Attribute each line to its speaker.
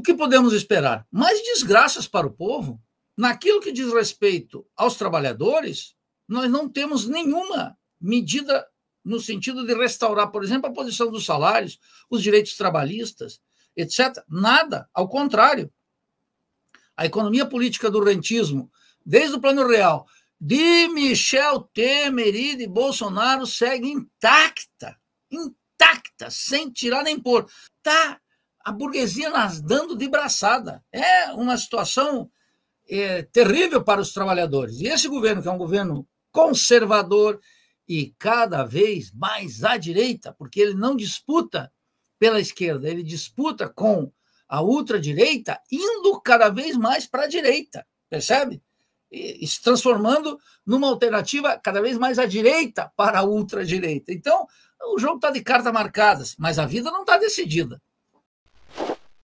Speaker 1: o que podemos esperar? Mais desgraças para o povo. Naquilo que diz respeito aos trabalhadores, nós não temos nenhuma medida no sentido de restaurar, por exemplo, a posição dos salários, os direitos trabalhistas, etc. Nada, ao contrário. A economia política do rentismo, desde o Plano Real, de Michel Temer e de Bolsonaro, segue intacta, intacta, sem tirar nem pôr. Está a burguesia nadando de braçada. É uma situação é, terrível para os trabalhadores. E esse governo, que é um governo conservador e cada vez mais à direita, porque ele não disputa pela esquerda, ele disputa com a ultradireita, indo cada vez mais para a direita, percebe? E, se transformando numa alternativa cada vez mais à direita para a ultradireita. Então, o jogo está de cartas marcadas, mas a vida não está decidida.